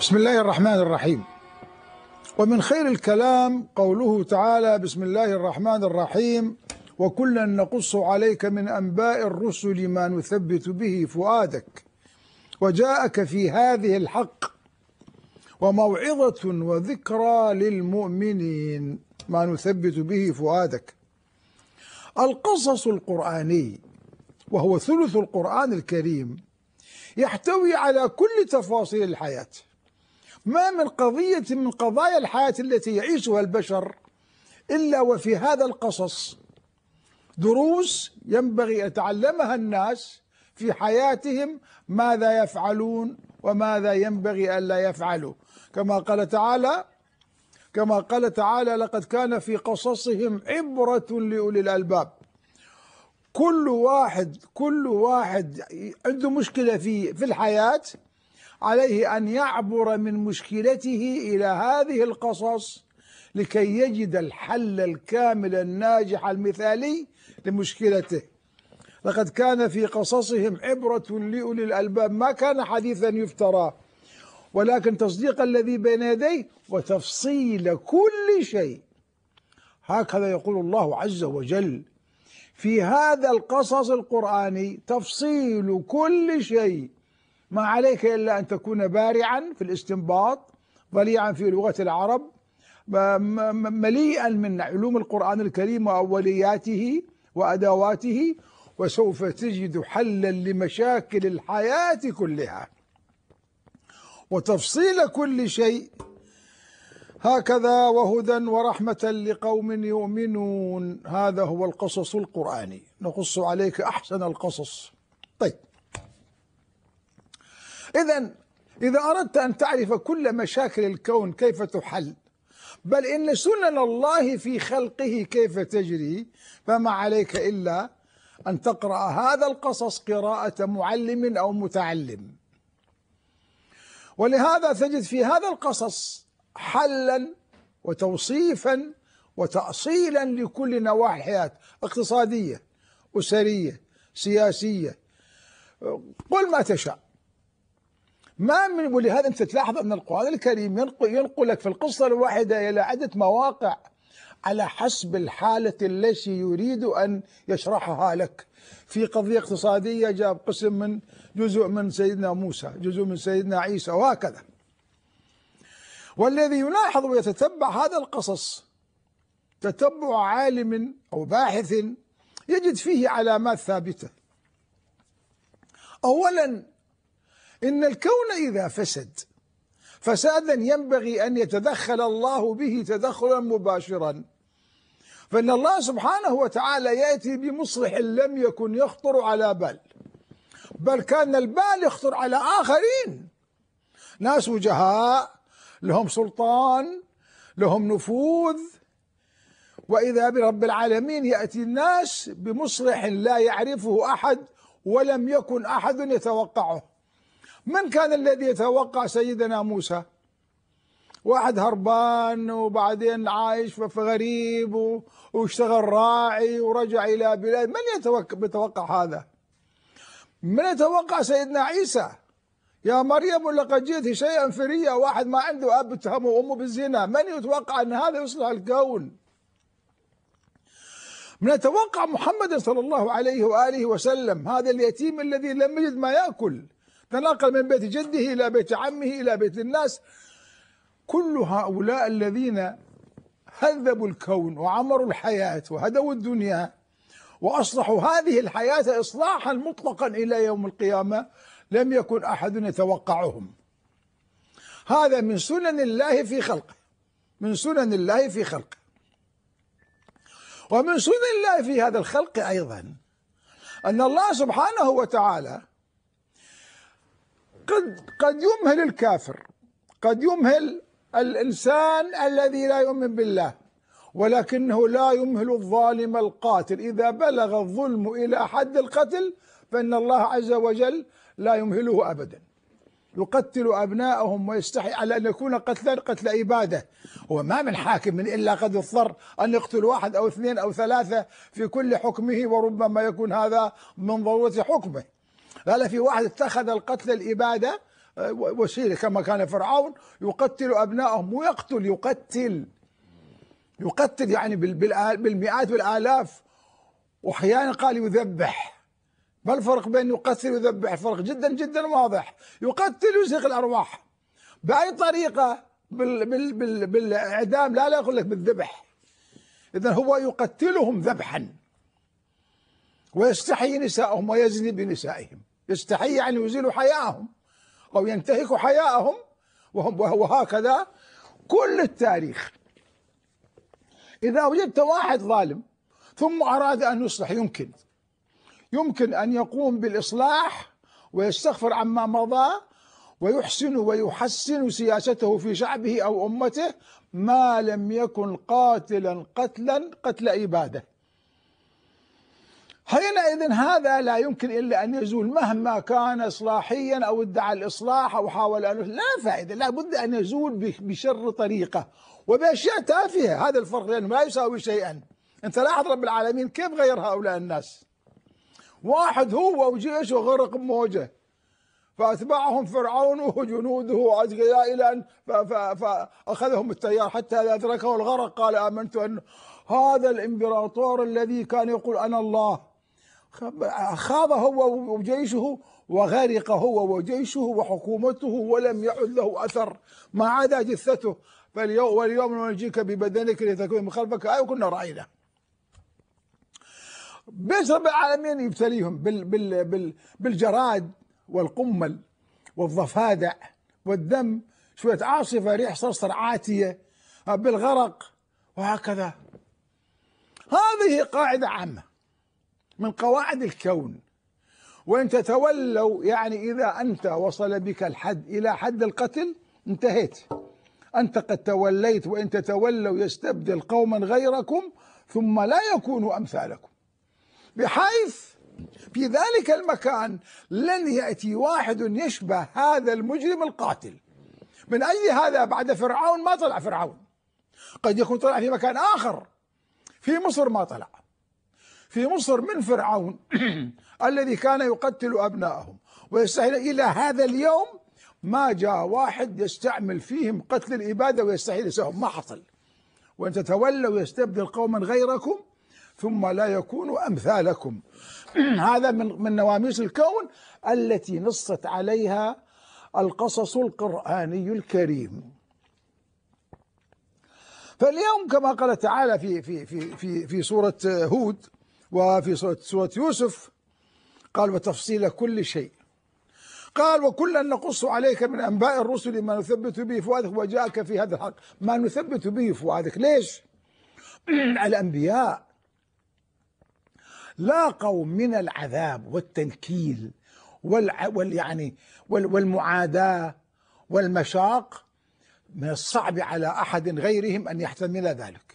بسم الله الرحمن الرحيم ومن خير الكلام قوله تعالى بسم الله الرحمن الرحيم وكلا نقص عليك من أنباء الرسل ما نثبت به فؤادك وجاءك في هذه الحق وموعظة وذكرى للمؤمنين ما نثبت به فؤادك القصص القرآني وهو ثلث القرآن الكريم يحتوي على كل تفاصيل الحياة ما من قضية من قضايا الحياة التي يعيشها البشر إلا وفي هذا القصص دروس ينبغي يتعلمها الناس في حياتهم ماذا يفعلون وماذا ينبغي ألا يفعلوا كما قال تعالى كما قال تعالى لقد كان في قصصهم عبرة لأولي الألباب كل واحد كل واحد عنده مشكلة في في الحياة عليه أن يعبر من مشكلته إلى هذه القصص لكي يجد الحل الكامل الناجح المثالي لمشكلته لقد كان في قصصهم عبرة لأولي الألباب ما كان حديثا يفترى ولكن تصديق الذي بين يديه وتفصيل كل شيء هكذا يقول الله عز وجل في هذا القصص القرآني تفصيل كل شيء ما عليك إلا أن تكون بارعا في الاستنباط ضليعا في لغة العرب مليئا من علوم القرآن الكريم وأولياته وأدواته وسوف تجد حلا لمشاكل الحياة كلها وتفصيل كل شيء هكذا وهدى ورحمة لقوم يؤمنون هذا هو القصص القرآني نقص عليك أحسن القصص إذا إذا أردت أن تعرف كل مشاكل الكون كيف تحل بل إن سنن الله في خلقه كيف تجري فما عليك إلا أن تقرأ هذا القصص قراءة معلم أو متعلم ولهذا تجد في هذا القصص حلا وتوصيفا وتأصيلا لكل نواحي الحياة اقتصادية أسرية سياسية قل ما تشاء ما من ولهذا انت تلاحظ ان القران الكريم ينقل ينقلك في القصه الواحده الى عده مواقع على حسب الحالة التي يريد أن يشرحها لك في قضية اقتصادية جاب قسم من جزء من سيدنا موسى جزء من سيدنا عيسى وهكذا والذي يلاحظ ويتتبع هذا القصص تتبع عالم أو باحث يجد فيه علامات ثابتة أولا إن الكون إذا فسد فسادا ينبغي أن يتدخل الله به تدخلا مباشرا فإن الله سبحانه وتعالى يأتي بمصلح لم يكن يخطر على بال بل كان البال يخطر على آخرين ناس وجهاء لهم سلطان لهم نفوذ وإذا برب العالمين يأتي الناس بمصلح لا يعرفه أحد ولم يكن أحد يتوقعه من كان الذي يتوقع سيدنا موسى واحد هربان وبعدين عايش في غريب واشتغل راعي ورجع إلى بلاد من يتوقع, بتوقع هذا من يتوقع سيدنا عيسى يا مريم لقد جئت شيئا فريا واحد ما عنده أب تهمه أمه بالزنا من يتوقع أن هذا يصلح الكون من يتوقع محمد صلى الله عليه وآله وسلم هذا اليتيم الذي لم يجد ما يأكل تناقل من بيت جده إلى بيت عمه إلى بيت الناس كل هؤلاء الذين هذبوا الكون وعمروا الحياة وهدوا الدنيا وأصلحوا هذه الحياة إصلاحا مطلقا إلى يوم القيامة لم يكن أحد يتوقعهم هذا من سنن الله في خلقه من سنن الله في خلقه ومن سنن الله في هذا الخلق أيضا أن الله سبحانه وتعالى قد قد يمهل الكافر قد يمهل الانسان الذي لا يؤمن بالله ولكنه لا يمهل الظالم القاتل اذا بلغ الظلم الى حد القتل فان الله عز وجل لا يمهله ابدا يقتل أبناءهم ويستحي على أن يكون قتلا قتل إبادة وما من حاكم إلا قد اضطر أن يقتل واحد أو اثنين أو ثلاثة في كل حكمه وربما يكون هذا من ضرورة حكمه قال في واحد اتخذ القتل الإبادة آه، وسيلة كما كان فرعون يقتل أبنائهم ويقتل يقتل يقتل يعني بالمئات والآلاف وأحيانا قال يذبح ما الفرق بين يقتل ويذبح فرق جدا جدا واضح يقتل ويزهق الأرواح بأي طريقة بال بال بالإعدام لا لا يقول لك بالذبح إذا هو يقتلهم ذبحا ويستحيي نساءهم ويزني بنسائهم يستحي يعني يزيل حياءهم أو ينتهك حياءهم وهم وهكذا كل التاريخ إذا وجدت واحد ظالم ثم أراد أن يصلح يمكن يمكن أن يقوم بالإصلاح ويستغفر عما مضى ويحسن ويحسن سياسته في شعبه أو أمته ما لم يكن قاتلا قتلا قتل إبادة حينئذ هذا لا يمكن الا ان يزول مهما كان اصلاحيا او ادعى الاصلاح او حاول ان لا فائده لا بد ان يزول بشر طريقه وباشياء تافهه هذا الفرق لانه لا يساوي شيئا انت لاحظ رب العالمين كيف غير هؤلاء الناس واحد هو وجيش وغرق بموجه فاتبعهم فرعون وجنوده وازغياء الى ان فاخذهم التيار حتى اذا ادركه الغرق قال امنت ان هذا الامبراطور الذي كان يقول انا الله خاب هو وجيشه وغرق هو وجيشه وحكومته ولم يعد له أثر ما عدا جثته فاليوم واليوم نجيك ببدنك لتكون من خلفك اي أيوة كنا رأينا بس رب العالمين يبتليهم بال بال بال بالجراد والقمل والضفادع والدم شوية عاصفة ريح صرصر عاتية بالغرق وهكذا هذه قاعدة عامة من قواعد الكون وإن تتولوا يعني إذا أنت وصل بك الحد إلى حد القتل انتهيت أنت قد توليت وإن تتولوا يستبدل قوما غيركم ثم لا يكونوا أمثالكم بحيث في ذلك المكان لن يأتي واحد يشبه هذا المجرم القاتل من أجل هذا بعد فرعون ما طلع فرعون قد يكون طلع في مكان آخر في مصر ما طلع في مصر من فرعون الذي كان يقتل أبنائهم ويستحيل إلى هذا اليوم ما جاء واحد يستعمل فيهم قتل الإبادة ويستحيل سهم ما حصل وأن تتولوا يستبدل قوما غيركم ثم لا يكونوا أمثالكم هذا من من نواميس الكون التي نصت عليها القصص القرآني الكريم فاليوم كما قال تعالى في في في في في سورة هود وفي سورة يوسف قال وتفصيل كل شيء قال وكلا نقص عليك من أنباء الرسل ما نثبت به فؤادك وجاءك في هذا الحق ما نثبت به فؤادك ليش الأنبياء لاقوا من العذاب والتنكيل والع... وال يعني وال... والمعاداة والمشاق من الصعب على أحد غيرهم أن يحتمل ذلك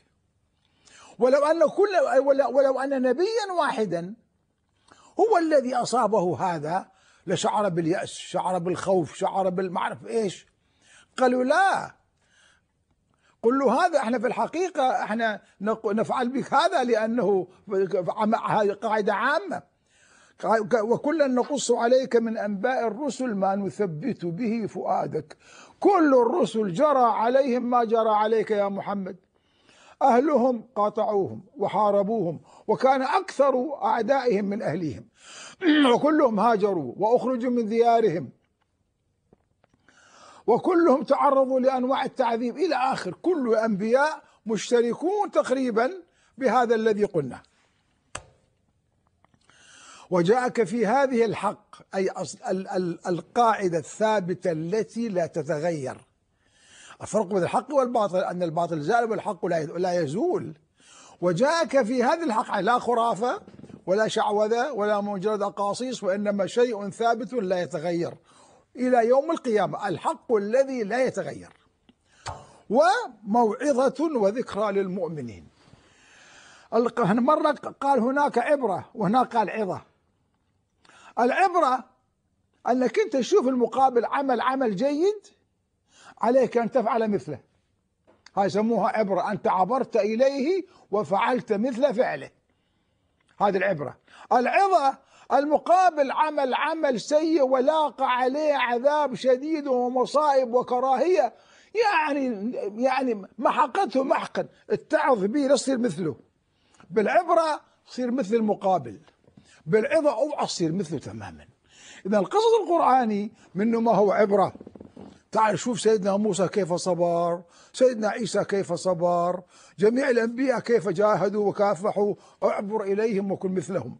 ولو أن كل ولو أن نبيا واحدا هو الذي أصابه هذا لشعر باليأس شعر بالخوف شعر بالمعرف إيش قالوا لا قل له هذا احنا في الحقيقة احنا نفعل بك هذا لأنه قاعدة عامة وكلا نقص عليك من أنباء الرسل ما نثبت به فؤادك كل الرسل جرى عليهم ما جرى عليك يا محمد أهلهم قاطعوهم وحاربوهم وكان أكثر أعدائهم من أهليهم وكلهم هاجروا وأخرجوا من ديارهم وكلهم تعرضوا لأنواع التعذيب إلى آخر كل الأنبياء مشتركون تقريبا بهذا الذي قلنا وجاءك في هذه الحق أي القاعدة الثابتة التي لا تتغير الفرق بين الحق والباطل أن الباطل زال والحق لا يزول وجاءك في هذا الحق لا خرافة ولا شعوذة ولا مجرد أقاصيص وإنما شيء ثابت لا يتغير إلى يوم القيامة الحق الذي لا يتغير وموعظة وذكرى للمؤمنين مرة قال هناك عبرة وهناك قال عظة العبرة أنك أنت تشوف المقابل عمل عمل جيد عليك أن تفعل مثله هاي يسموها عبرة أنت عبرت إليه وفعلت مثل فعله هذه العبرة العظة المقابل عمل عمل سيء ولاقى عليه عذاب شديد ومصائب وكراهية يعني يعني محقته محقا اتعظ به لا تصير مثله بالعبرة تصير مثل المقابل بالعظة اوعى تصير مثله تماما إذا القصص القرآني منه ما هو عبرة تعال شوف سيدنا موسى كيف صبر سيدنا عيسى كيف صبر جميع الأنبياء كيف جاهدوا وكافحوا اعبر إليهم وكن مثلهم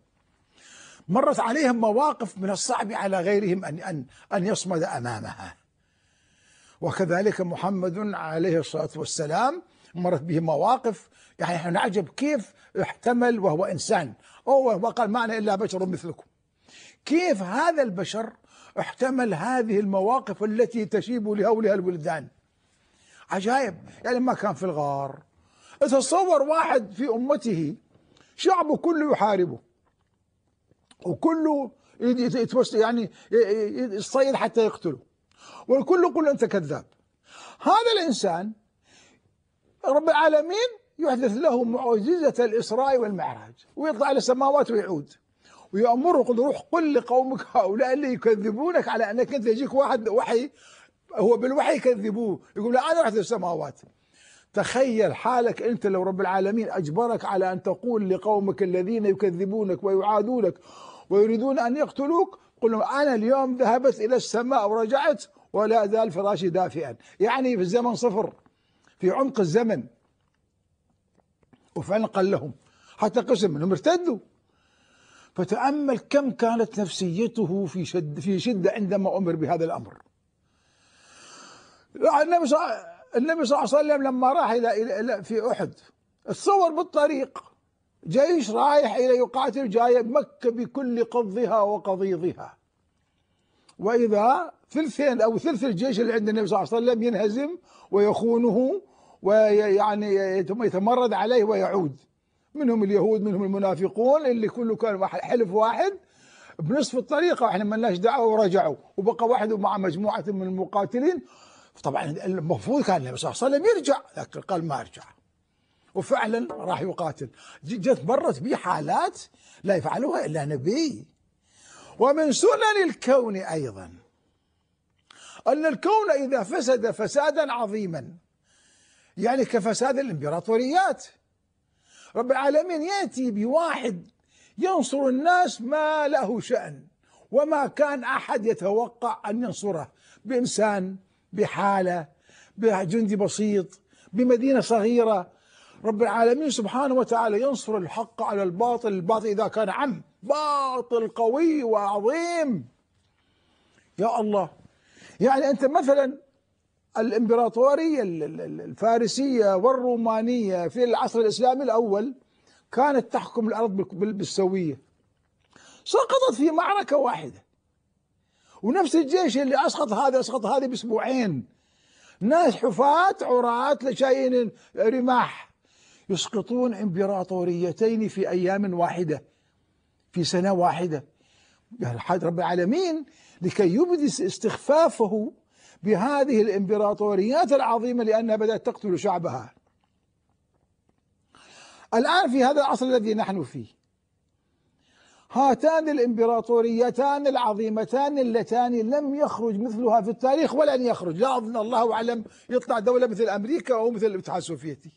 مرت عليهم مواقف من الصعب على غيرهم أن, أن, أن يصمد أمامها وكذلك محمد عليه الصلاة والسلام مرت به مواقف يعني احنا نعجب كيف احتمل وهو إنسان أوه وقال ما أنا إلا بشر مثلكم كيف هذا البشر احتمل هذه المواقف التي تشيب لهولها الولدان عجائب يعني ما كان في الغار تصور واحد في أمته شعبه كله يحاربه وكله يعني يصيد حتى يقتله والكل يقول أنت كذاب هذا الإنسان رب العالمين يحدث له معجزة الإسراء والمعراج ويطلع إلى السماوات ويعود ويأمره قل روح قل لقومك هؤلاء اللي يكذبونك على أنك أنت يجيك واحد وحي هو بالوحي يكذبوه يقول لا أنا رحت السماوات تخيل حالك أنت لو رب العالمين أجبرك على أن تقول لقومك الذين يكذبونك ويعادونك ويريدون أن يقتلوك قل لهم أنا اليوم ذهبت إلى السماء ورجعت ولا زال فراشي دافئا يعني في الزمن صفر في عمق الزمن وفعلا قال لهم حتى قسم منهم ارتدوا فتأمل كم كانت نفسيته في شد في شدة عندما أمر بهذا الأمر يعني النبي صلى الله عليه وسلم لما راح إلى في أحد تصور بالطريق جيش رايح إلى يقاتل جاية مكة بكل قضها وقضيضها وإذا ثلثين أو ثلث الجيش اللي عند النبي صلى الله عليه وسلم ينهزم ويخونه ويعني يتمرد عليه ويعود منهم اليهود منهم المنافقون اللي كله كان واحد حلف واحد بنصف الطريقه واحنا ما لناش دعوه ورجعوا وبقى واحد مع مجموعه من المقاتلين طبعا المفروض كان النبي صلى الله عليه وسلم يرجع لكن قال ما ارجع وفعلا راح يقاتل جت مرت به حالات لا يفعلها الا نبي ومن سنن الكون ايضا ان الكون اذا فسد فسادا عظيما يعني كفساد الامبراطوريات رب العالمين يأتي بواحد ينصر الناس ما له شأن وما كان أحد يتوقع أن ينصره بإنسان بحالة بجندي بسيط بمدينة صغيرة رب العالمين سبحانه وتعالى ينصر الحق على الباطل الباطل إذا كان عم باطل قوي وعظيم يا الله يعني أنت مثلا الامبراطورية الفارسية والرومانية في العصر الإسلامي الأول كانت تحكم الأرض بالسوية سقطت في معركة واحدة ونفس الجيش اللي أسقط هذا أسقط هذه بأسبوعين ناس حفاة عراة شايين رماح يسقطون امبراطوريتين في أيام واحدة في سنة واحدة حد رب العالمين لكي يبدي استخفافه بهذه الامبراطوريات العظيمة لأنها بدأت تقتل شعبها الآن في هذا العصر الذي نحن فيه هاتان الامبراطوريتان العظيمتان اللتان لم يخرج مثلها في التاريخ ولن يخرج لا أظن الله أعلم يطلع دولة مثل أمريكا أو مثل الاتحاد السوفيتي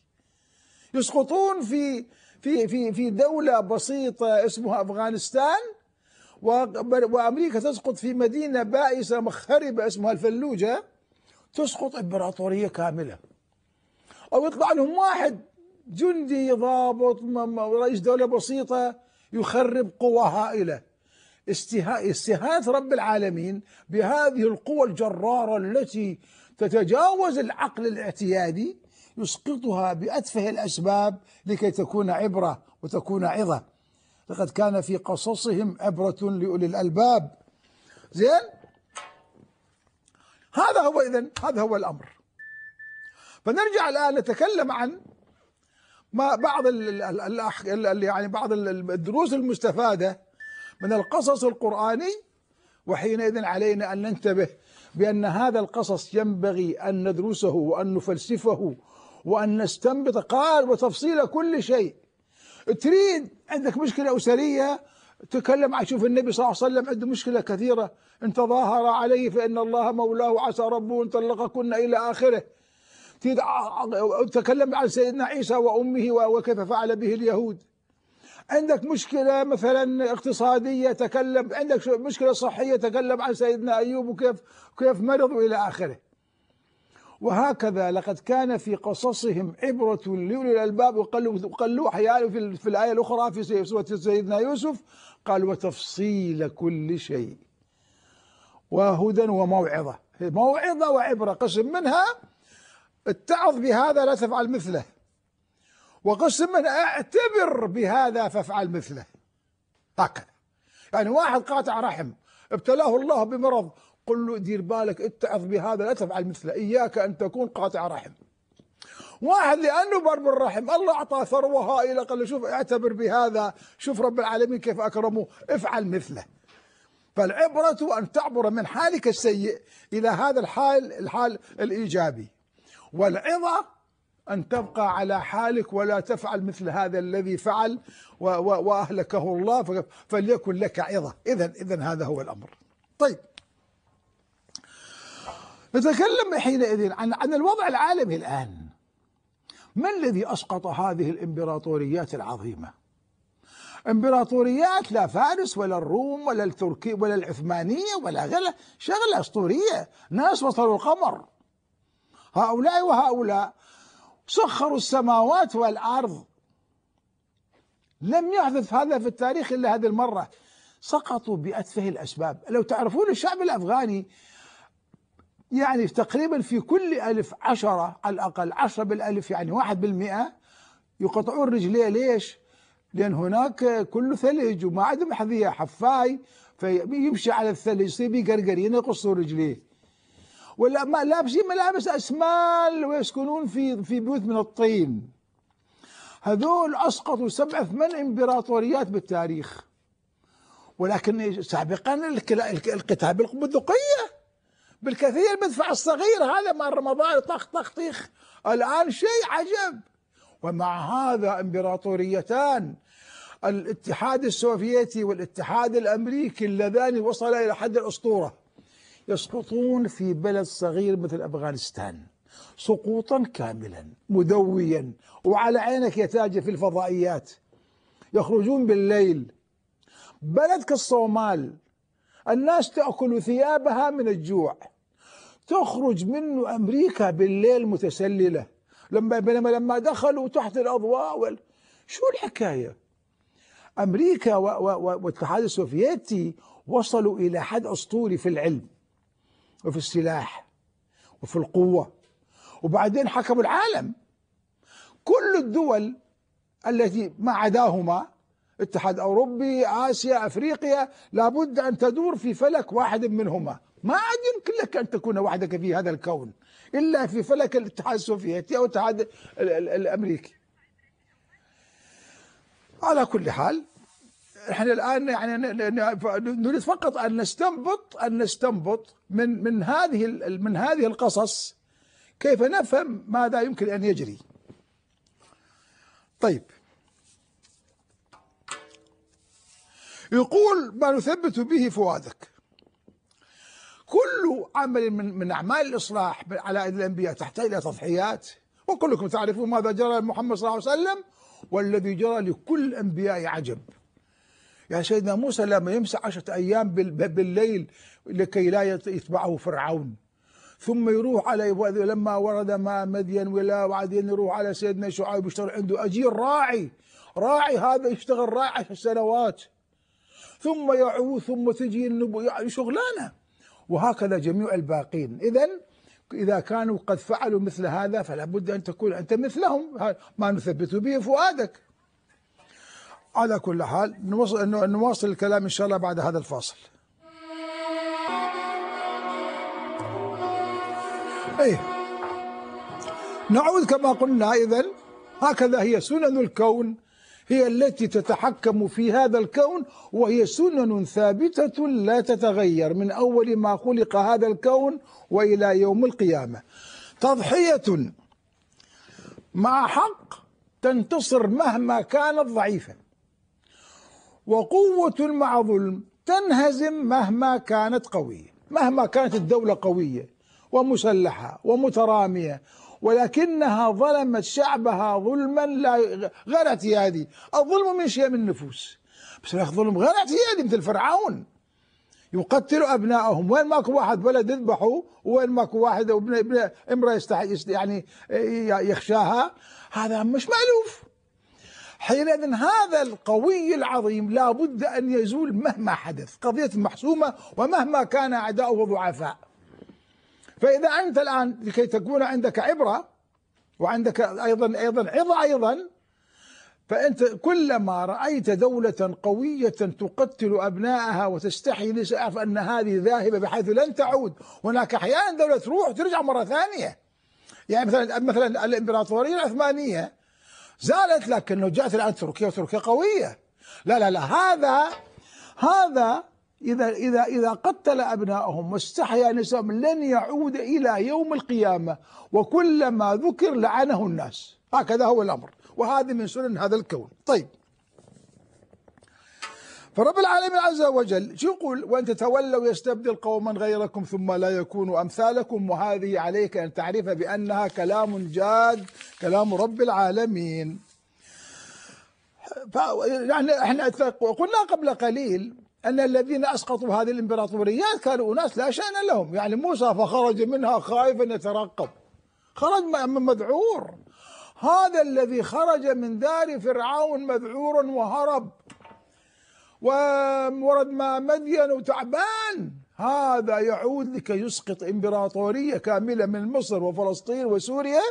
يسقطون في في في في دولة بسيطة اسمها أفغانستان وأمريكا تسقط في مدينة بائسة مخربة اسمها الفلوجة تسقط إمبراطورية كاملة أو يطلع لهم واحد جندي ضابط رئيس دولة بسيطة يخرب قوة هائلة استهاء استهانه رب العالمين بهذه القوى الجرارة التي تتجاوز العقل الاعتيادي يسقطها بأتفه الأسباب لكي تكون عبرة وتكون عظة لقد كان في قصصهم عبرة لأولي الألباب زين هذا هو إذا هذا هو الأمر فنرجع الآن نتكلم عن ما بعض يعني بعض الدروس المستفادة من القصص القرآني وحينئذ علينا أن ننتبه بأن هذا القصص ينبغي أن ندرسه وأن نفلسفه وأن نستنبط قال وتفصيل كل شيء تريد عندك مشكلة أسرية تكلم شوف النبي صلى الله عليه وسلم عنده مشكلة كثيرة ان تظاهر عليه فإن الله مولاه عسى ربه ان طلقكن إلى آخره تكلم عن سيدنا عيسى وأمه وكيف فعل به اليهود عندك مشكلة مثلا اقتصادية تكلم عندك مشكلة صحية تكلم عن سيدنا أيوب وكيف كيف مرض إلى آخره وهكذا لقد كان في قصصهم عبرة لأولي الألباب وقلوا يعني في, في الآية الأخرى في سورة سيدنا يوسف قال وتفصيل كل شيء وهدى وموعظة موعظة وعبرة قسم منها اتعظ بهذا لا تفعل مثله وقسم منها اعتبر بهذا فافعل مثله هكذا يعني واحد قاطع رحم ابتلاه الله بمرض قل له دير بالك اتعظ بهذا لا تفعل مثله إياك أن تكون قاطع رحم واحد لأنه برب الرحم الله أعطاه ثروة هائلة قال له شوف اعتبر بهذا شوف رب العالمين كيف أكرمه افعل مثله فالعبرة أن تعبر من حالك السيء إلى هذا الحال الحال الإيجابي والعظة أن تبقى على حالك ولا تفعل مثل هذا الذي فعل وأهلكه الله فليكن لك عظة إذا إذا هذا هو الأمر طيب نتكلم حينئذ عن عن الوضع العالمي الآن ما الذي أسقط هذه الإمبراطوريات العظيمة إمبراطوريات لا فارس ولا الروم ولا التركي ولا العثمانية ولا غيرها شغلة أسطورية ناس وصلوا القمر هؤلاء وهؤلاء سخروا السماوات والأرض لم يحدث هذا في التاريخ إلا هذه المرة سقطوا بأتفه الأسباب لو تعرفون الشعب الأفغاني يعني تقريبا في كل ألف عشرة على الأقل عشرة بالألف يعني واحد بالمئة يقطعون رجليه ليش؟ لأن هناك كله ثلج وما عندهم حذية حفاي فيمشي على الثلج يصير قرقرين يقصوا رجليه ولا ما لابسين ملابس أسمال ويسكنون في في بيوت من الطين هذول أسقطوا سبع ثمان إمبراطوريات بالتاريخ ولكن سابقا الكتاب البندقية بالكثير بدفع الصغير هذا مع رمضان طخ طخ طيخ الآن شيء عجب ومع هذا امبراطوريتان الاتحاد السوفيتي والاتحاد الامريكي اللذان وصلا الى حد الاسطوره يسقطون في بلد صغير مثل افغانستان سقوطا كاملا مدويا وعلى عينك يا تاجر في الفضائيات يخرجون بالليل بلد كالصومال الناس تاكل ثيابها من الجوع تخرج منه أمريكا بالليل متسللة لما بينما لما دخلوا تحت الأضواء وال... شو الحكاية أمريكا والاتحاد السوفيتي وصلوا إلى حد أسطوري في العلم وفي السلاح وفي القوة وبعدين حكموا العالم كل الدول التي ما عداهما اتحاد أوروبي آسيا أفريقيا لابد أن تدور في فلك واحد منهما ما عاد يمكن لك أن تكون وحدك في هذا الكون إلا في فلك الاتحاد السوفيتي أو الاتحاد الأمريكي على كل حال احنا الان يعني نريد فقط ان نستنبط ان نستنبط من من هذه من هذه القصص كيف نفهم ماذا يمكن ان يجري. طيب يقول ما نثبت به فؤادك كل عمل من من اعمال الاصلاح على ايدي الانبياء تحتاج الى تضحيات وكلكم تعرفون ماذا جرى لمحمد صلى الله عليه وسلم والذي جرى لكل الانبياء عجب يا سيدنا موسى لما يمسح عشرة أيام بالليل لكي لا يتبعه فرعون ثم يروح على لما ورد ماء مدين ولا وعدين يروح على سيدنا شعيب يشتغل عنده أجير راعي راعي هذا يشتغل راعي عشر سنوات ثم يعود ثم تجي النبوة يعني شغلانه وهكذا جميع الباقين إذا إذا كانوا قد فعلوا مثل هذا فلا بد أن تكون أنت مثلهم ما نثبت به فؤادك على كل حال نواصل, نواصل الكلام إن شاء الله بعد هذا الفاصل أيه نعود كما قلنا إذا هكذا هي سنن الكون هي التي تتحكم في هذا الكون وهي سنن ثابتة لا تتغير من أول ما خلق هذا الكون وإلى يوم القيامة تضحية مع حق تنتصر مهما كانت ضعيفة وقوة مع ظلم تنهزم مهما كانت قوية مهما كانت الدولة قوية ومسلحة ومترامية ولكنها ظلمت شعبها ظلما لا غير اعتيادي الظلم من شيء من النفوس بس ظلم غير اعتيادي مثل فرعون يقتل ابنائهم وين ماكو واحد ولد يذبحه وين ماكو واحد ابن ابن امراه يستحي يعني يخشاها هذا مش مالوف حينئذ هذا القوي العظيم لابد أن يزول مهما حدث قضية محسومة ومهما كان أعداؤه ضعفاء فإذا أنت الآن لكي تكون عندك عبرة وعندك أيضا أيضا عظة أيضا فأنت كلما رأيت دولة قوية تقتل أبنائها وتستحي نساءها أن هذه ذاهبة بحيث لن تعود هناك أحيانا دولة تروح ترجع مرة ثانية يعني مثلا مثلا الإمبراطورية العثمانية زالت لكنه جاءت الآن تركيا وتركيا قوية لا لا لا هذا هذا إذا إذا إذا قتل أبنائهم واستحيا نساءهم لن يعود إلى يوم القيامة وكلما ذكر لعنه الناس هكذا هو الأمر وهذه من سنن هذا الكون طيب فرب العالمين عز وجل شو يقول وان تتولوا يستبدل قوما غيركم ثم لا يكونوا امثالكم وهذه عليك ان تعرف بانها كلام جاد كلام رب العالمين يعني احنا قلنا قبل قليل أن الذين أسقطوا هذه الإمبراطوريات كانوا أناس لا شأن لهم يعني موسى فخرج منها خائفا يترقب خرج مذعور هذا الذي خرج من دار فرعون مذعور وهرب ومرد ما مدين وتعبان هذا يعود لكي يسقط إمبراطورية كاملة من مصر وفلسطين وسوريا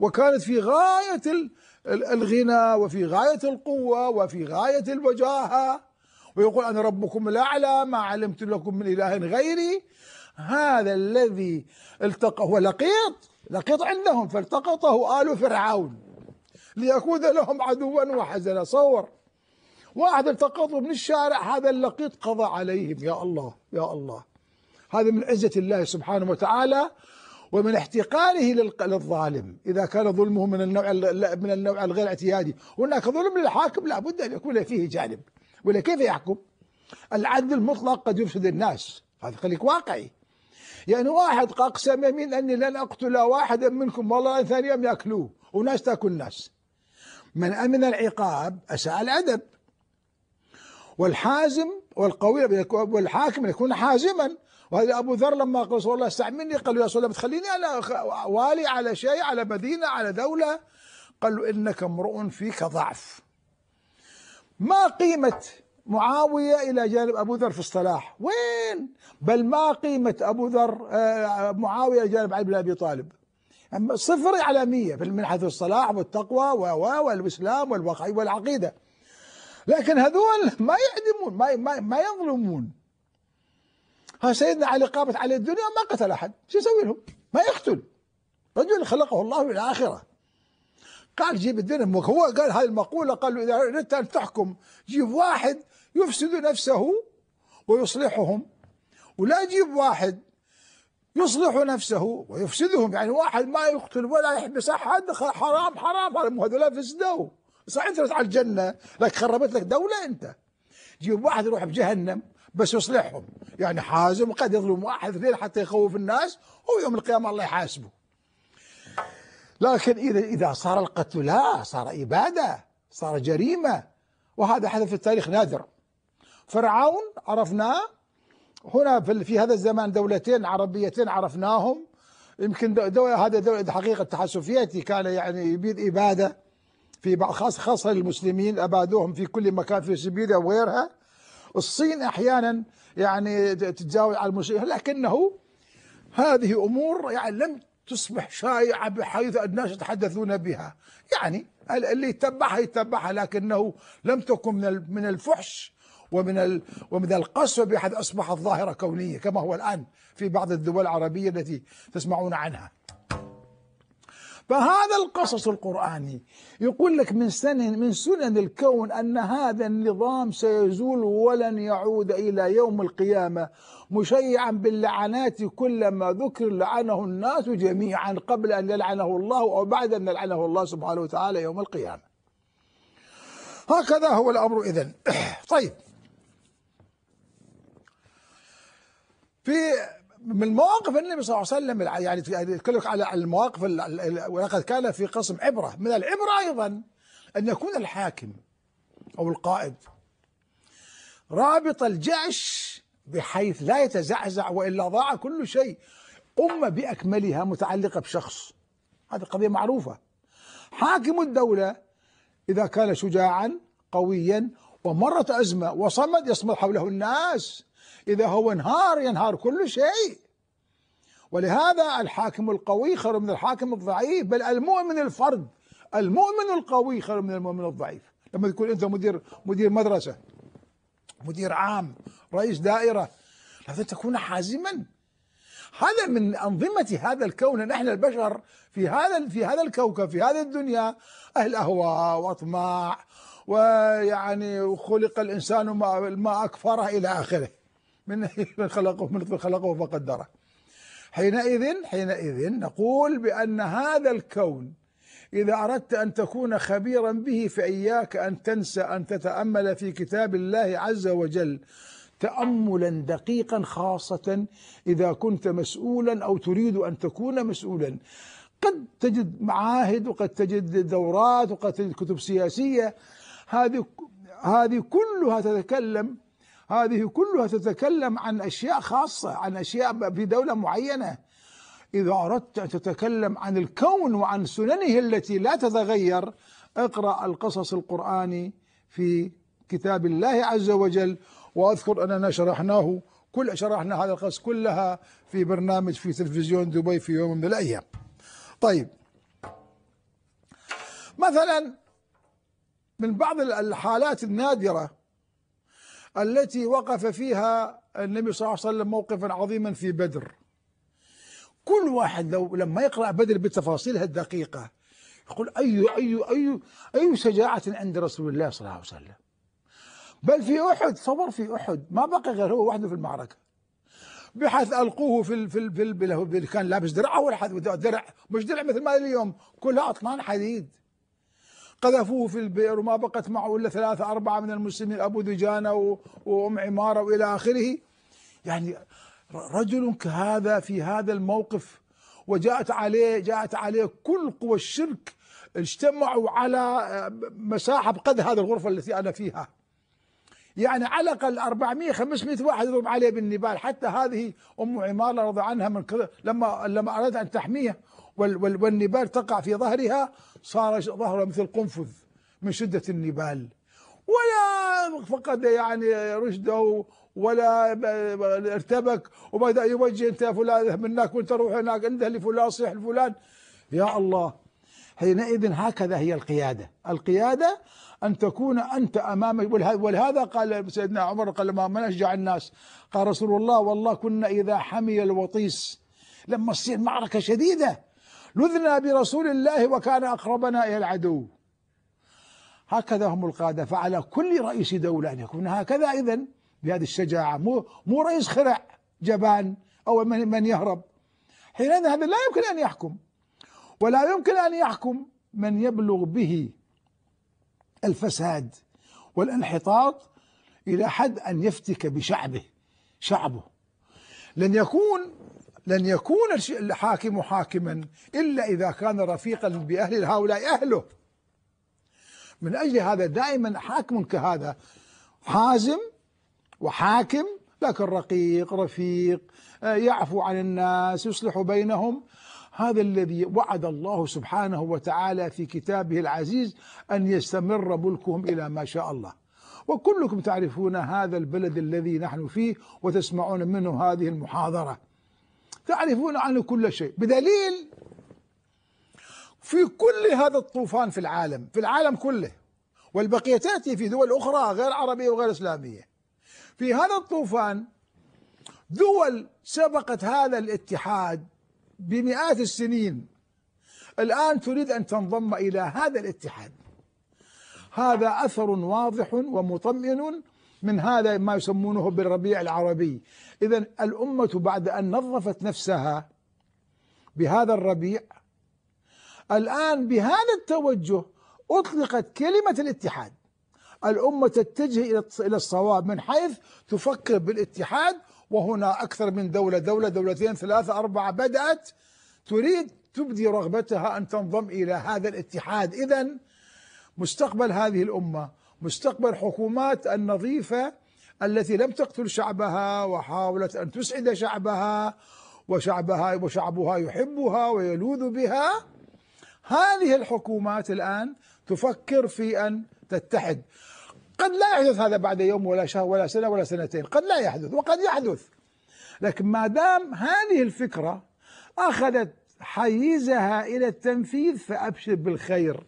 وكانت في غاية الغنى وفي غاية القوة وفي غاية الوجاهة ويقول أنا ربكم الأعلى ما علمت لكم من إله غيري هذا الذي التقى هو لقيط لقيط عندهم فالتقطه آل فرعون ليكون لهم عدوا وحزنا صور واحد التقطه من الشارع هذا اللقيط قضى عليهم يا الله يا الله هذا من عزة الله سبحانه وتعالى ومن احتقاره للظالم إذا كان ظلمه من النوع من النوع الغير اعتيادي هناك ظلم للحاكم لابد أن يكون فيه جانب ولا كيف يحكم العدل المطلق قد يفسد الناس هذا خليك واقعي يعني واحد أقسم يمين أني لن أقتل واحدا منكم والله ثاني يوم يأكلوه وناس تأكل ناس من أمن العقاب أساء الأدب والحازم والقوي والحاكم يكون حازما وهذا أبو ذر لما قال رسول الله استعملني مني قال يا رسول الله بتخليني أنا والي على شيء على مدينة على دولة قال له إنك امرؤ فيك ضعف ما قيمة معاوية إلى جانب أبو ذر في الصلاح وين بل ما قيمة أبو ذر آه، معاوية إلى جانب علي بن أبي طالب صفر على مية من حيث الصلاح والتقوى والإسلام والوقع والعقيدة لكن هذول ما يعدمون ما ما, ما يظلمون ها سيدنا علي قامت عليه الدنيا ما قتل أحد شو يسوي لهم ما يقتل رجل خلقه الله للآخرة قال جيب الدين هو قال هذه المقولة قال إذا أردت أن تحكم جيب واحد يفسد نفسه ويصلحهم ولا جيب واحد يصلح نفسه ويفسدهم يعني واحد ما يقتل ولا يحبس أحد حرام حرام مو هذولا فسدوا صح أنت على الجنة لك خربت لك دولة أنت جيب واحد يروح بجهنم بس يصلحهم يعني حازم قد يظلم واحد اثنين حتى يخوف الناس هو يوم القيامة الله يحاسبه لكن إذا إذا صار القتل لا صار إبادة صار جريمة وهذا حدث في التاريخ نادر فرعون عرفناه هنا في هذا الزمان دولتين عربيتين عرفناهم يمكن دولة هذا دولة حقيقة الاتحاد السوفيتي كان يعني يبيد إبادة في بعض خاص خاصة المسلمين أبادوهم في كل مكان في سيبيريا وغيرها الصين أحيانا يعني تتجاوز على المسلمين لكنه هذه أمور يعني لم تصبح شائعة بحيث الناس يتحدثون بها يعني اللي يتبعها يتبعها لكنه لم تكن من من الفحش ومن ومن القسوة بحيث أصبحت ظاهرة كونية كما هو الآن في بعض الدول العربية التي تسمعون عنها فهذا القصص القرآني يقول لك من سنن من سنن الكون أن هذا النظام سيزول ولن يعود إلى يوم القيامة مشيعا باللعنات كلما ذكر لعنه الناس جميعا قبل أن يلعنه الله أو بعد أن يلعنه الله سبحانه وتعالى يوم القيامة هكذا هو الأمر إذن طيب في من مواقف النبي صلى الله عليه وسلم يعني, يعني يتكلم على المواقف ولقد كان في قسم عبرة من العبرة أيضا أن يكون الحاكم أو القائد رابط الجيش بحيث لا يتزعزع والا ضاع كل شيء امه باكملها متعلقه بشخص هذه قضيه معروفه حاكم الدوله اذا كان شجاعا قويا ومرت ازمه وصمد يصمد حوله الناس اذا هو انهار ينهار كل شيء ولهذا الحاكم القوي خير من الحاكم الضعيف بل المؤمن الفرد المؤمن القوي خير من المؤمن الضعيف لما تكون انت مدير مدير مدرسه مدير عام رئيس دائرة لابد تكون حازما هذا من أنظمة هذا الكون نحن البشر في هذا في هذا الكوكب في هذه الدنيا أهل أهواء وأطماع ويعني خلق الإنسان ما, ما أكفره إلى آخره من من خلقه من خلقه فقدره حينئذ حينئذ نقول بأن هذا الكون إذا أردت أن تكون خبيرا به فإياك أن تنسى أن تتأمل في كتاب الله عز وجل تأملا دقيقا خاصة إذا كنت مسؤولا أو تريد أن تكون مسؤولا قد تجد معاهد وقد تجد دورات وقد تجد كتب سياسية هذه هذه كلها تتكلم هذه كلها تتكلم عن أشياء خاصة عن أشياء في دولة معينة إذا أردت أن تتكلم عن الكون وعن سننه التي لا تتغير اقرأ القصص القرآني في كتاب الله عز وجل وأذكر أننا شرحناه كل شرحنا هذا القصص كلها في برنامج في تلفزيون دبي في يوم من الأيام طيب مثلا من بعض الحالات النادرة التي وقف فيها النبي صلى الله عليه وسلم موقفا عظيما في بدر كل واحد لو لما يقرأ بدر بتفاصيلها الدقيقة يقول أي أيوة، أي أيوة، أي أيوة، أي شجاعة عند رسول الله صلى الله عليه وسلم بل في أحد صبر في أحد ما بقي غير هو وحده في المعركة بحيث القوه في ال في ال في, ال في كان لابس درعه ولا حد درع مش درع مثل ما اليوم كلها اطنان حديد قذفوه في البئر وما بقت معه الا ثلاثه اربعه من المسلمين ابو دجانه وام عماره والى اخره يعني رجل كهذا في هذا الموقف وجاءت عليه جاءت عليه كل قوى الشرك اجتمعوا على آه، مساحة بقد هذه الغرفة التي أنا فيها يعني على الأقل 400 500 واحد يضرب عليه بالنبال حتى هذه أم عمارة رضي عنها من كذا لما لما أرادت أن تحميه والنبال تقع في ظهرها صار ظهره مثل قنفذ من شدة النبال ولا فقد يعني رشده ولا ارتبك وبدا يوجه انت يا فلان منك وانت روح هناك عنده لفلان صيح لفلان يا الله حينئذ هكذا هي القياده القياده ان تكون انت امام ولهذا قال سيدنا عمر قال ما اشجع الناس قال رسول الله والله كنا اذا حمي الوطيس لما تصير معركه شديده لذنا برسول الله وكان اقربنا الى العدو هكذا هم القاده فعلى كل رئيس دوله ان يكون هكذا اذا بهذه الشجاعة مو مو رئيس خرع جبان أو من, من يهرب حينئذ هذا لا يمكن أن يحكم ولا يمكن أن يحكم من يبلغ به الفساد والانحطاط إلى حد أن يفتك بشعبه شعبه لن يكون لن يكون الحاكم حاكما إلا إذا كان رفيقا بأهل هؤلاء أهله من أجل هذا دائما حاكم كهذا حازم وحاكم لكن رقيق رفيق آه، يعفو عن الناس يصلح بينهم هذا الذي وعد الله سبحانه وتعالى في كتابه العزيز أن يستمر ملكهم إلى ما شاء الله وكلكم تعرفون هذا البلد الذي نحن فيه وتسمعون منه هذه المحاضرة تعرفون عنه كل شيء بدليل في كل هذا الطوفان في العالم في العالم كله والبقية تأتي في دول أخرى غير عربية وغير إسلامية في هذا الطوفان دول سبقت هذا الاتحاد بمئات السنين الآن تريد أن تنضم إلى هذا الاتحاد هذا أثر واضح ومطمئن من هذا ما يسمونه بالربيع العربي إذا الأمة بعد أن نظفت نفسها بهذا الربيع الآن بهذا التوجه أطلقت كلمة الاتحاد الأمة تتجه إلى الصواب من حيث تفكر بالاتحاد وهنا أكثر من دولة دولة دولتين ثلاثة أربعة بدأت تريد تبدي رغبتها أن تنضم إلى هذا الاتحاد إذا مستقبل هذه الأمة مستقبل حكومات النظيفة التي لم تقتل شعبها وحاولت أن تسعد شعبها وشعبها وشعبها يحبها ويلوذ بها هذه الحكومات الآن تفكر في أن تتحد قد لا يحدث هذا بعد يوم ولا شهر ولا سنة ولا سنتين قد لا يحدث وقد يحدث لكن ما دام هذه الفكرة أخذت حيزها إلى التنفيذ فأبشر بالخير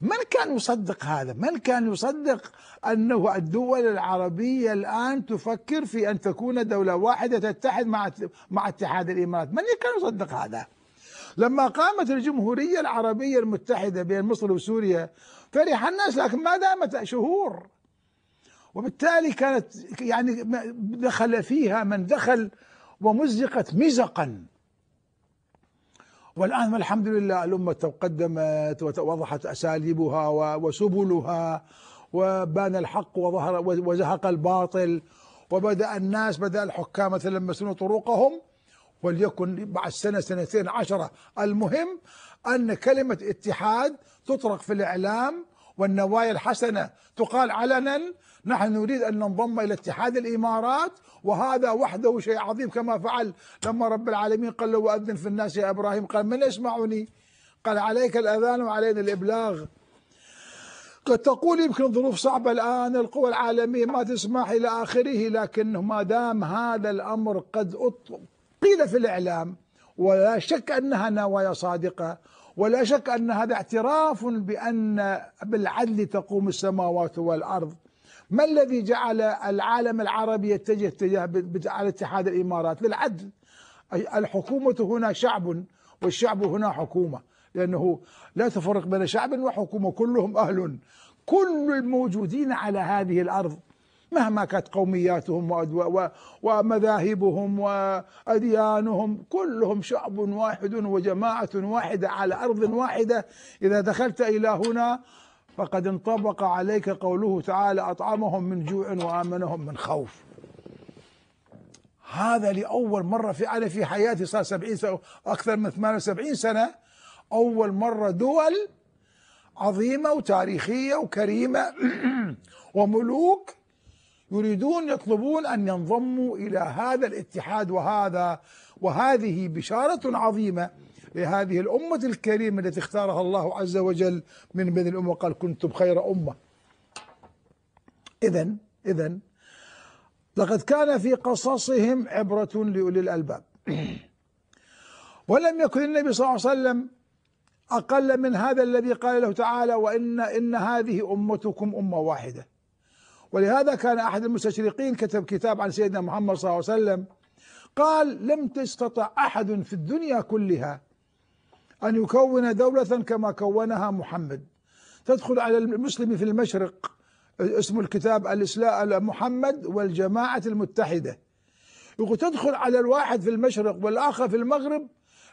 من كان يصدق هذا من كان يصدق أنه الدول العربية الآن تفكر في أن تكون دولة واحدة تتحد مع مع اتحاد الإمارات من كان يصدق هذا لما قامت الجمهورية العربية المتحدة بين مصر وسوريا فرح الناس لكن ما دامت شهور وبالتالي كانت يعني دخل فيها من دخل ومزقت مزقا والآن الحمد لله الأمة تقدمت ووضحت أساليبها وسبلها وبان الحق وظهر وزهق الباطل وبدأ الناس بدأ الحكام مثلا يتلمسون طرقهم وليكن بعد سنة سنتين عشرة المهم أن كلمة اتحاد تطرق في الإعلام والنوايا الحسنة تقال علنا نحن نريد أن ننضم إلى اتحاد الإمارات وهذا وحده شيء عظيم كما فعل لما رب العالمين قال له وأذن في الناس يا إبراهيم قال من يسمعني قال عليك الأذان وعلينا الإبلاغ قد تقول يمكن ظروف صعبة الآن القوى العالمية ما تسمح إلى آخره لكن ما دام هذا الأمر قد قيل في الإعلام ولا شك أنها نوايا صادقة ولا شك أن هذا اعتراف بأن بالعدل تقوم السماوات والأرض ما الذي جعل العالم العربي يتجه اتجاه على اتحاد الإمارات للعدل الحكومة هنا شعب والشعب هنا حكومة لأنه لا تفرق بين شعب وحكومة كلهم أهل كل الموجودين على هذه الأرض مهما كانت قومياتهم ومذاهبهم وأديانهم كلهم شعب واحد وجماعة واحدة على أرض واحدة إذا دخلت إلى هنا فقد انطبق عليك قوله تعالى أطعمهم من جوع وآمنهم من خوف هذا لأول مرة في انا في حياتي صار سبعين سنة أكثر من 78 سنة أول مرة دول عظيمة وتاريخية وكريمة وملوك يريدون يطلبون أن ينضموا إلى هذا الاتحاد وهذا وهذه بشارة عظيمة لهذه الأمة الكريمة التي اختارها الله عز وجل من بين الأمة قال كنتم خير أمة إذا إذا لقد كان في قصصهم عبرة لأولي الألباب ولم يكن النبي صلى الله عليه وسلم أقل من هذا الذي قال له تعالى وإن إن هذه أمتكم أمة واحدة ولهذا كان أحد المستشرقين كتب كتاب عن سيدنا محمد صلى الله عليه وسلم قال لم تستطع أحد في الدنيا كلها أن يكون دولة كما كونها محمد تدخل على المسلم في المشرق اسم الكتاب الإسلام محمد والجماعة المتحدة يقول تدخل على الواحد في المشرق والآخر في المغرب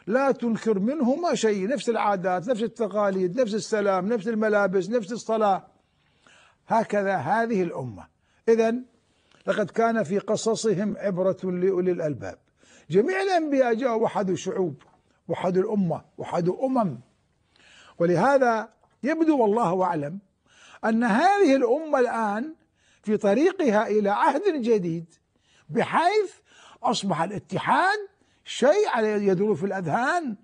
لا تنكر منهما شيء نفس العادات نفس التقاليد نفس السلام نفس الملابس نفس الصلاة هكذا هذه الأمة إذا لقد كان في قصصهم عبرة لأولي الألباب جميع الأنبياء جاءوا وحدوا شعوب وحدوا الأمة وحدوا أمم ولهذا يبدو والله أعلم أن هذه الأمة الآن في طريقها إلى عهد جديد بحيث أصبح الاتحاد شيء يدور في الأذهان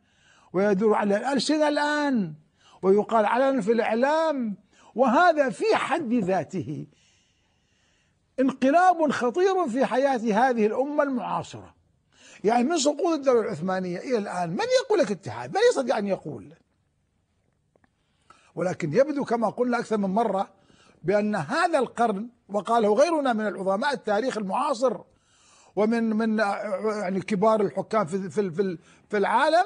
ويدور على الألسنة الآن ويقال علنا في الإعلام وهذا في حد ذاته انقلاب خطير في حياة هذه الأمة المعاصرة يعني من سقوط الدولة العثمانية إلى الآن من يقول لك اتحاد من يستطيع أن يقول ولكن يبدو كما قلنا أكثر من مرة بأن هذا القرن وقاله غيرنا من العظماء التاريخ المعاصر ومن من يعني كبار الحكام في في في, في العالم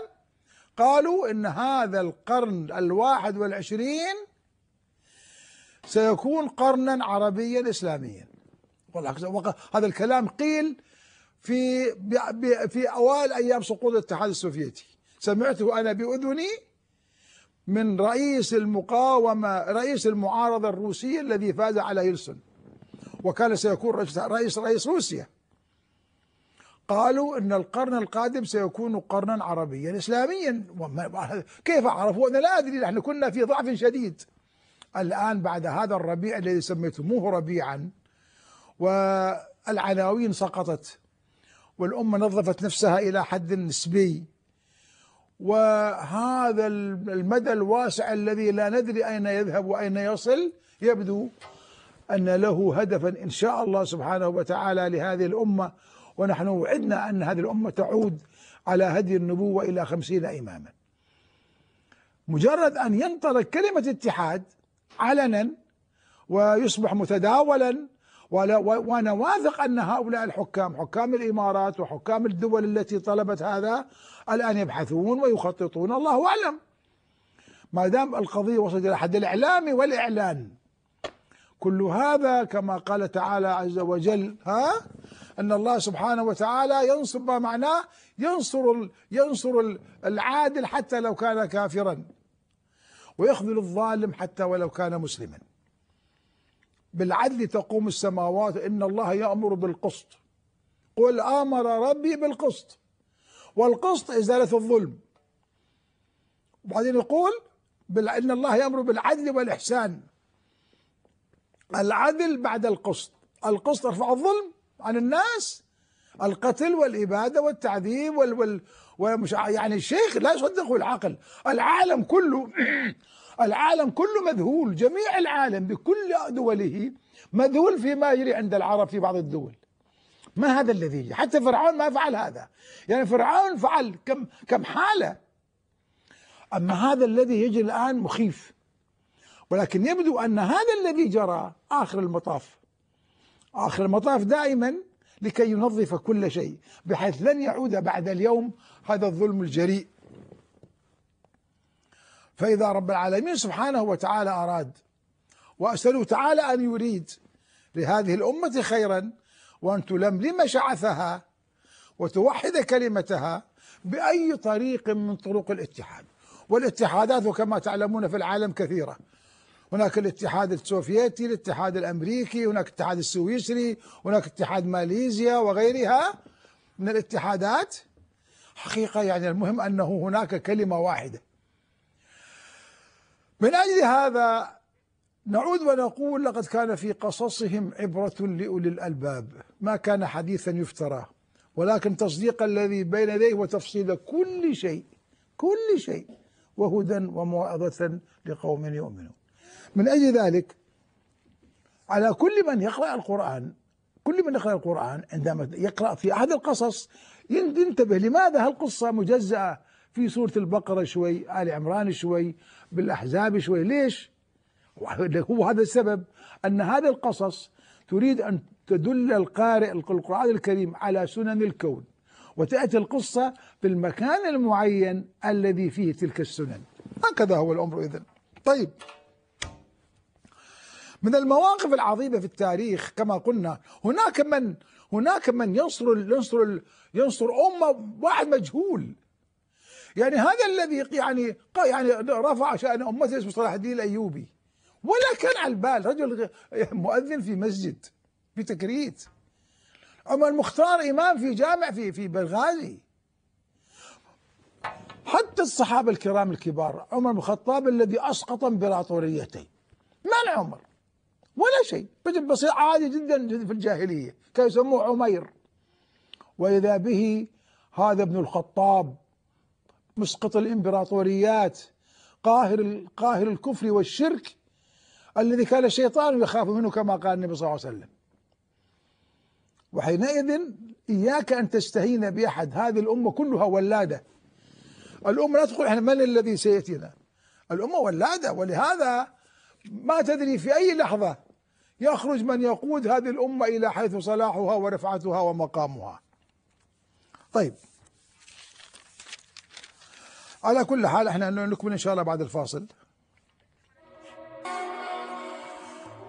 قالوا ان هذا القرن الواحد والعشرين سيكون قرنا عربيا إسلاميا هذا الكلام قيل في في أوائل أيام سقوط الاتحاد السوفيتي سمعته أنا بأذني من رئيس المقاومة رئيس المعارضة الروسية الذي فاز على يلسن وكان سيكون رئيس رئيس روسيا قالوا ان القرن القادم سيكون قرنا عربيا اسلاميا كيف عرفوا انا لا ادري نحن كنا في ضعف شديد الآن بعد هذا الربيع الذي سميتموه ربيعا والعناوين سقطت والأمة نظفت نفسها إلى حد نسبي وهذا المدى الواسع الذي لا ندري أين يذهب وأين يصل يبدو أن له هدفا إن شاء الله سبحانه وتعالى لهذه الأمة ونحن وعدنا أن هذه الأمة تعود على هدي النبوة إلى خمسين إماما مجرد أن ينطلق كلمة اتحاد علنا ويصبح متداولا وانا واثق ان هؤلاء الحكام حكام الامارات وحكام الدول التي طلبت هذا الان يبحثون ويخططون الله اعلم ما دام القضيه وصلت الى حد الاعلام والاعلان كل هذا كما قال تعالى عز وجل ها ان الله سبحانه وتعالى ينصر ما معناه ينصر ينصر العادل حتى لو كان كافرا ويخذل الظالم حتى ولو كان مسلما بالعدل تقوم السماوات إن الله يأمر بالقسط قل آمر ربي بالقسط والقسط إزالة الظلم وبعدين يقول إن الله يأمر بالعدل والإحسان العدل بعد القسط القسط يرفع الظلم عن الناس القتل والإبادة والتعذيب وال ومش يعني الشيخ لا يصدقه العقل العالم كله العالم كله مذهول جميع العالم بكل دوله مذهول فيما يري عند العرب في بعض الدول ما هذا الذي حتى فرعون ما فعل هذا يعني فرعون فعل كم كم حاله اما هذا الذي يجري الان مخيف ولكن يبدو ان هذا الذي جرى اخر المطاف اخر المطاف دائما لكي ينظف كل شيء بحيث لن يعود بعد اليوم هذا الظلم الجريء فإذا رب العالمين سبحانه وتعالى أراد وأسأله تعالى أن يريد لهذه الأمة خيرا وأن تلملم شعثها وتوحد كلمتها بأي طريق من طرق الاتحاد والاتحادات وكما تعلمون في العالم كثيرة هناك الاتحاد السوفيتي الاتحاد الأمريكي هناك الاتحاد السويسري هناك اتحاد ماليزيا وغيرها من الاتحادات حقيقة يعني المهم أنه هناك كلمة واحدة من أجل هذا نعود ونقول لقد كان في قصصهم عبرة لأولي الألباب ما كان حديثا يفترى ولكن تصديق الذي بين يديه وتفصيل كل شيء كل شيء وهدى وموعظة لقوم يؤمنون من أجل ذلك على كل من يقرأ القرآن كل من يقرأ القرآن عندما يقرأ في أحد القصص ينتبه لماذا هالقصة مجزأة في سورة البقرة شوي آل عمران شوي بالأحزاب شوي ليش هو هذا السبب أن هذا القصص تريد أن تدل القارئ القرآن الكريم على سنن الكون وتأتي القصة في المكان المعين الذي فيه تلك السنن هكذا هو الأمر إذن طيب من المواقف العظيمة في التاريخ كما قلنا هناك من هناك من ينصر ينصر ينصر امه واحد مجهول يعني هذا الذي يعني يعني رفع شان امته اسمه صلاح الدين الايوبي ولا كان على البال رجل مؤذن في مسجد في تكريت عمر المختار امام في جامع في في بنغازي حتى الصحابه الكرام الكبار عمر بن الخطاب الذي اسقط امبراطوريتين من عمر ولا شيء رجل بسيط عادي جدا في الجاهلية كانوا يسموه عمير وإذا به هذا ابن الخطاب مسقط الإمبراطوريات قاهر قاهر الكفر والشرك الذي كان الشيطان يخاف منه كما قال النبي صلى الله عليه وسلم وحينئذ إياك أن تستهين بأحد هذه الأمة كلها ولادة الأمة لا تقول احنا من الذي سيأتينا الأمة ولادة ولهذا ما تدري في أي لحظة يخرج من يقود هذه الأمة إلى حيث صلاحها ورفعتها ومقامها طيب على كل حال احنا نكمل ان شاء الله بعد الفاصل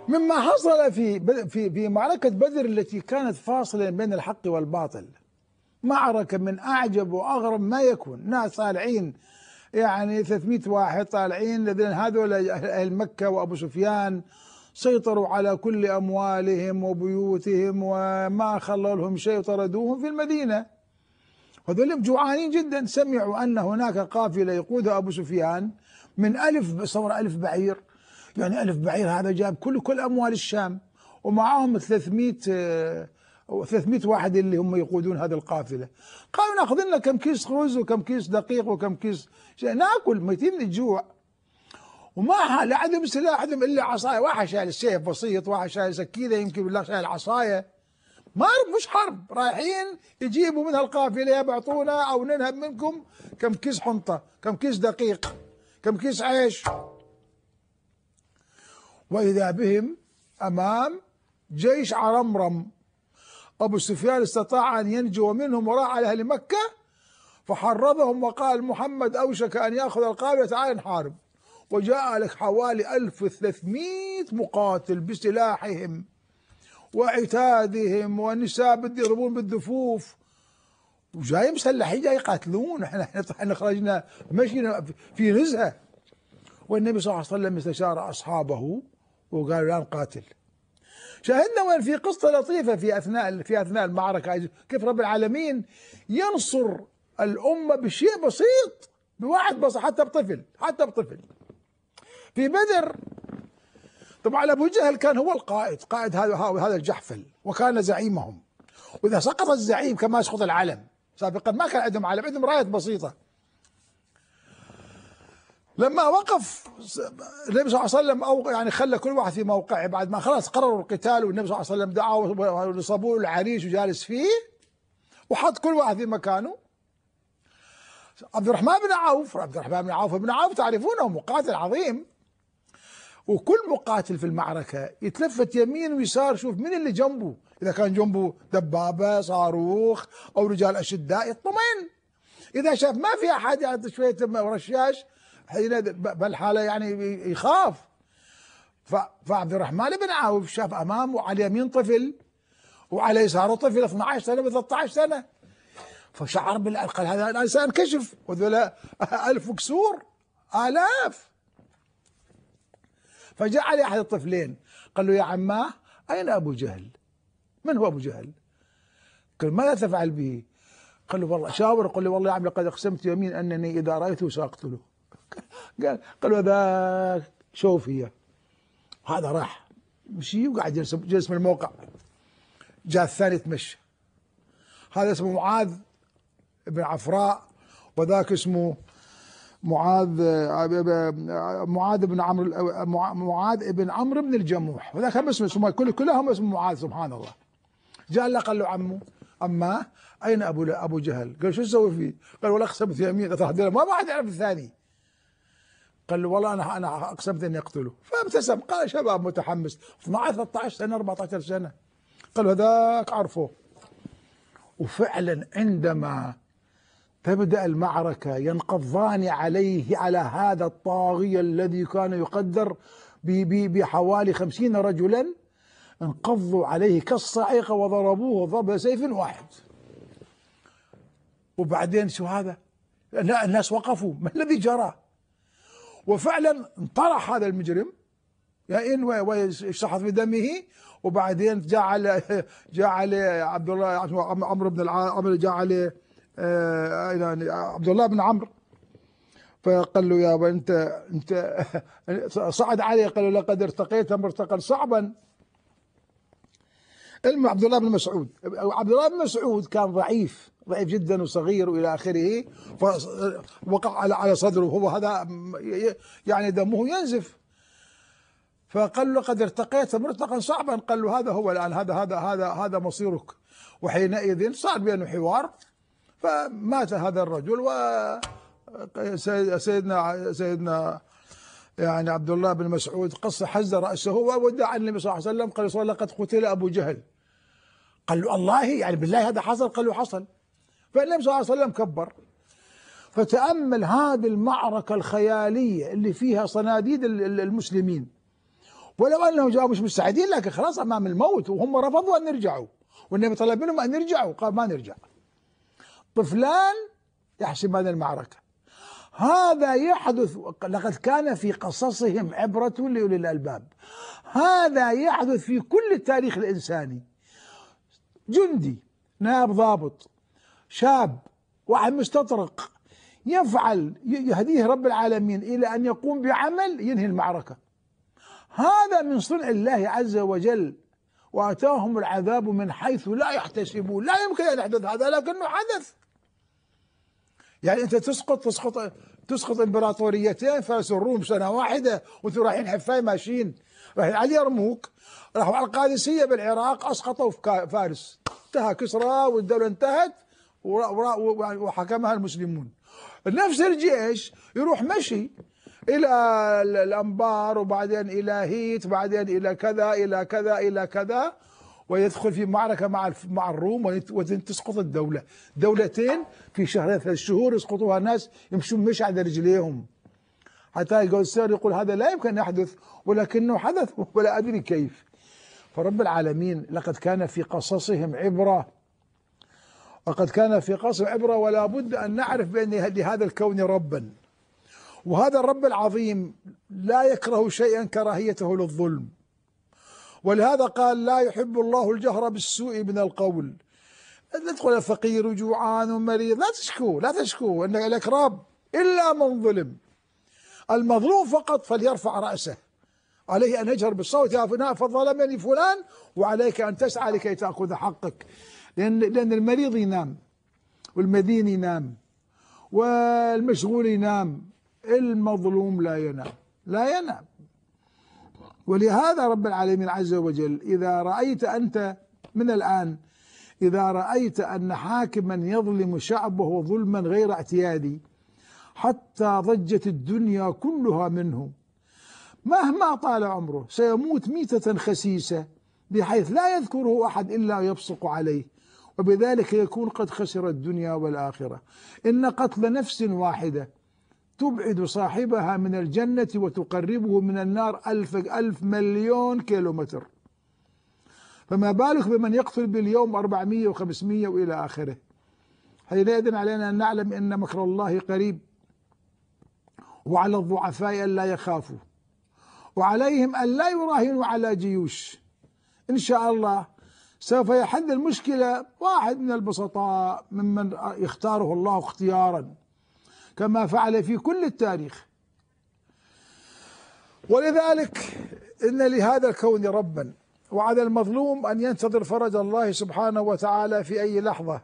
مما حصل في في في معركه بدر التي كانت فاصلة بين الحق والباطل معركه من اعجب واغرب ما يكون ناس طالعين يعني 300 واحد طالعين الذين هذول أهل مكة وأبو سفيان سيطروا على كل أموالهم وبيوتهم وما خلوا لهم شيء وطردوهم في المدينة هذول جوعانين جدا سمعوا أن هناك قافلة يقودها أبو سفيان من ألف صور ألف بعير يعني ألف بعير هذا جاب كل كل أموال الشام ومعهم 300 أو 300 واحد اللي هم يقودون هذه القافلة قالوا ناخذ لنا كم كيس خبز وكم كيس دقيق وكم كيس شيء ناكل ميتين من الجوع وما لا عندهم سلاح عندهم الا عصايه واحد شايل سيف بسيط واحد شايل سكينه يمكن ولا شايل عصايه ما مش حرب رايحين يجيبوا من هالقافله يبعطونا او ننهب منكم كم كيس حنطه كم كيس دقيق كم كيس عيش واذا بهم امام جيش عرمرم أبو سفيان استطاع أن ينجو منهم وراح أهل مكة فحرضهم وقال محمد أوشك أن يأخذ القافلة تعال نحارب وجاء لك حوالي 1300 مقاتل بسلاحهم وعتادهم والنساء يضربون بالدفوف وجاي مسلحين جاي يقاتلون احنا احنا خرجنا مشينا في نزهه والنبي صلى الله عليه وسلم استشار اصحابه وقالوا لا نقاتل شاهدنا وين في قصه لطيفه في اثناء في اثناء المعركه كيف رب العالمين ينصر الامه بشيء بسيط بواحد بس حتى بطفل حتى بطفل في بدر طبعا ابو جهل كان هو القائد قائد هذا هذا الجحفل وكان زعيمهم واذا سقط الزعيم كما يسقط العلم سابقا ما كان عندهم علم عندهم رايات بسيطه لما وقف النبي صلى الله عليه وسلم أو يعني خلى كل واحد في موقعه بعد ما خلاص قرروا القتال والنبي صلى الله عليه وسلم دعاه ونصبوه العريش وجالس فيه وحط كل واحد في مكانه عبد الرحمن بن عوف عبد الرحمن بن عوف بن عوف تعرفونه مقاتل عظيم وكل مقاتل في المعركة يتلفت يمين ويسار شوف من اللي جنبه إذا كان جنبه دبابة صاروخ أو رجال أشداء يطمئن إذا شاف ما في أحد يعني شوية رشاش حين بالحالة يعني يخاف فعبد الرحمن بن عوف شاف امامه على اليمين طفل وعلى يساره طفل 12 سنه و 13 سنه فشعر بالان قال هذا الان سانكشف وذولا الف كسور الاف فجاء عليه احد الطفلين قال له يا عماه اين ابو جهل؟ من هو ابو جهل؟ قال ماذا تفعل به؟ قال له والله شاور قل له والله يا عم لقد اقسمت يمين انني اذا رايته ساقتله قال قالوا هذا شوفية هذا راح مشي وقعد جلس جلس من الموقع جاء الثاني تمشى هذا اسمه معاذ بن عفراء وذاك اسمه معاذ معاذ بن عمرو معاذ بن عمرو بن الجموح وذاك هم اسمه اسمه كل كلهم اسمه معاذ سبحان الله جاء له قال له عمه اما اين ابو ابو جهل؟ قال شو تسوي فيه؟ قال ولا اقسم في يمين ما واحد يعرف الثاني قال له والله انا انا اقسمت اني اقتله فابتسم قال شباب متحمس 12 13 سنه 14 سنه قال هذاك عرفه وفعلا عندما تبدا المعركه ينقضان عليه على هذا الطاغيه الذي كان يقدر بحوالي خمسين رجلا انقضوا عليه كالصاعقه وضربوه ضرب سيف واحد وبعدين شو هذا الناس وقفوا ما الذي جرى وفعلا انطرح هذا المجرم يئن ويشتحط في دمه وبعدين جعل جعل عبد الله عمرو بن عمرو جعل يعني عبد الله بن عمرو فقال له يابا انت انت صعد علي قال له لقد ارتقيت مرتقا صعبا المهم عبد الله بن مسعود عبد الله بن مسعود كان ضعيف ضعيف جدا وصغير والى اخره فوقع على على صدره هو هذا يعني دمه ينزف فقال له قد ارتقيت مرتقا صعبا قال له هذا هو الان هذا هذا هذا هذا مصيرك وحينئذ صار بينه حوار فمات هذا الرجل و سيدنا سيدنا يعني عبد الله بن مسعود قص حز راسه وودع النبي صلى الله عليه وسلم قال صلى لقد قتل ابو جهل قال له الله يعني بالله هذا حصل قال له حصل فالنبي صلى الله عليه وسلم كبر فتأمل هذه المعركة الخيالية اللي فيها صناديد المسلمين ولو أنهم جاءوا مش مستعدين لكن خلاص أمام الموت وهم رفضوا أن يرجعوا والنبي طلب منهم أن يرجعوا قال ما نرجع طفلان يحسب هذه المعركة هذا يحدث لقد كان في قصصهم عبرة لأولي الألباب هذا يحدث في كل التاريخ الإنساني جندي نائب ضابط شاب واحد مستطرق يفعل يهديه رب العالمين إلى أن يقوم بعمل ينهي المعركة هذا من صنع الله عز وجل وأتاهم العذاب من حيث لا يحتسبون لا يمكن أن يحدث هذا لكنه حدث يعني أنت تسقط تسقط تسقط امبراطوريتين فارس الروم سنة واحدة وانتم رايحين حفاي ماشيين رايحين على اليرموك راحوا على القادسية بالعراق أسقطوا فارس انتهى كسرى والدولة انتهت يعني وحكمها المسلمون نفس الجيش يروح مشي الى الانبار وبعدين الى هيت بعدين الى كذا الى كذا الى كذا ويدخل في معركه مع مع الروم وتسقط الدوله دولتين في شهرين ثلاث شهور يسقطوها ناس يمشون مش على رجليهم حتى يقول السير يقول هذا لا يمكن يحدث ولكنه حدث ولا ادري كيف فرب العالمين لقد كان في قصصهم عبره وقد كان في قصر عبرة ولا بد أن نعرف بأن لهذا الكون ربا وهذا الرب العظيم لا يكره شيئا كراهيته للظلم ولهذا قال لا يحب الله الجهر بالسوء من القول تدخل فقير وجوعان ومريض لا تشكو لا تشكو أن رب إلا من ظلم المظلوم فقط فليرفع رأسه عليه أن يجهر بالصوت يا فلان فظلمني فلان وعليك أن تسعى لكي تأخذ حقك لأن لأن المريض ينام والمدين ينام والمشغول ينام المظلوم لا ينام لا ينام ولهذا رب العالمين عز وجل إذا رأيت أنت من الآن إذا رأيت أن حاكما يظلم شعبه ظلما غير اعتيادي حتى ضجت الدنيا كلها منه مهما طال عمره سيموت ميتة خسيسة بحيث لا يذكره أحد إلا يبصق عليه وبذلك يكون قد خسر الدنيا والآخرة إن قتل نفس واحدة تبعد صاحبها من الجنة وتقربه من النار ألف, ألف مليون كيلومتر فما بالك بمن يقتل باليوم 400 و500 وإلى آخره حينئذ علينا أن نعلم أن مكر الله قريب وعلى الضعفاء أن لا يخافوا وعليهم أن لا يراهنوا على جيوش إن شاء الله سوف يحل المشكلة واحد من البسطاء ممن يختاره الله اختيارا كما فعل في كل التاريخ ولذلك إن لهذا الكون ربا وعلى المظلوم أن ينتظر فرج الله سبحانه وتعالى في أي لحظة